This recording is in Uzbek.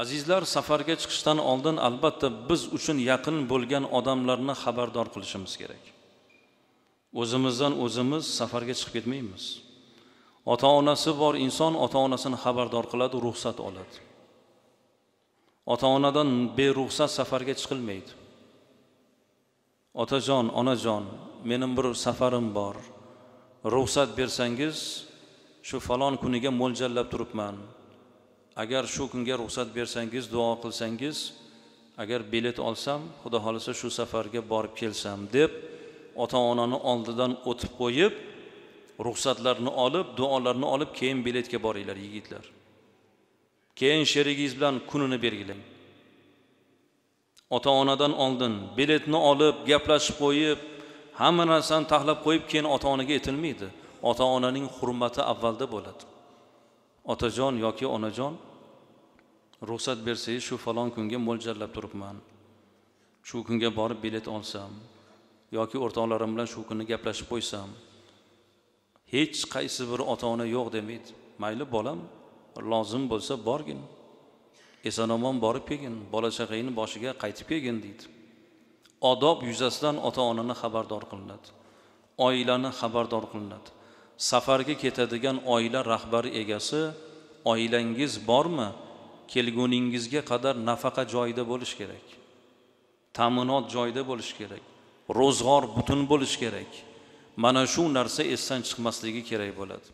azizlar safarga chiqishdan oldin albatta biz uchun yaqin bo'lgan odamlarni xabardor qilishimiz kerak o'zimizdan o'zimiz safarga chiqib ketmaymiz ota onasi bor inson ota onasini xabardor qiladi ruxsat oladi ota onadan beruxsat safarga chiqilmaydi otajon onajon menim bir safarim bor ruxsat bersangiz shu falon kuniga mo'ljallab turibman agar shu kunga ruxsat bersangiz duo qilsangiz agar bilet olsam xudo xohlasa shu safarga borib kelsam deb ota onani oldidan o'tib qo'yib ruxsatlarni olib duolarni olib keyin biletga boringlar yigitlar keyin sherigingiz bilan kunini belgilang ota onadan oldin biletni olib gaplashib qo'yib hamma narsani taxlab qo'yib keyin ota onaga yetilmaydi ota onaning hurmati avvalda bo'ladi otajon yoki onajon ruxsat bersangiz shu falon kunga mo'ljallab turibman shu kunga borib bilet olsam yoki o'rtoqlarim bilan shu kuni gaplashib qo'ysam hech qaysi bir ota ona yo'q demaydi mayli bolam lozim bo'lsa borgin eson omon borib kelgin bola chaqangni boshiga qaytib kelgin deydi odob yuzasidan ota onani xabardor qilinadi oilani xabardor qilinadi safarga ketadigan oila rahbari egasi oilangiz bormi kelguningizga qadar nafaqa joyida bo'lishi kerak ta'minot joyida bo'lishi kerak ro'zg'or butun bo'lishi kerak mana shu narsa esdan chiqmasligi kerak bo'ladi